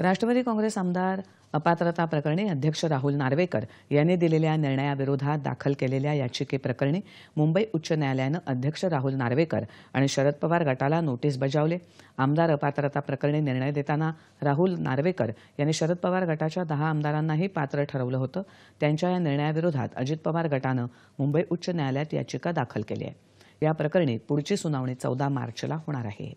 राष्ट्रवादी काँग्रेस आमदार अपात्रता प्रकरणी अध्यक्ष राहुल नार्वेकर यांनी दिलेल्या निर्णयाविरोधात दाखल केलेल्या याचिकेप्रकरणी मुंबई उच्च न्यायालयानं अध्यक्ष राहुल नार्वेकर आणि शरद पवार गटाला नोटीस बजावले आमदार अपात्रता प्रकरणी निर्णय देताना राहुल नार्वेकर यांनी शरद पवार गटाच्या दहा आमदारांनाही पात्र ठरवलं होतं त्यांच्या या निर्णयाविरोधात अजित पवार गटानं मुंबई उच्च न्यायालयात याचिका दाखल केली आहे या प्रकरणी पुढची सुनावणी चौदा मार्चला होणार आहे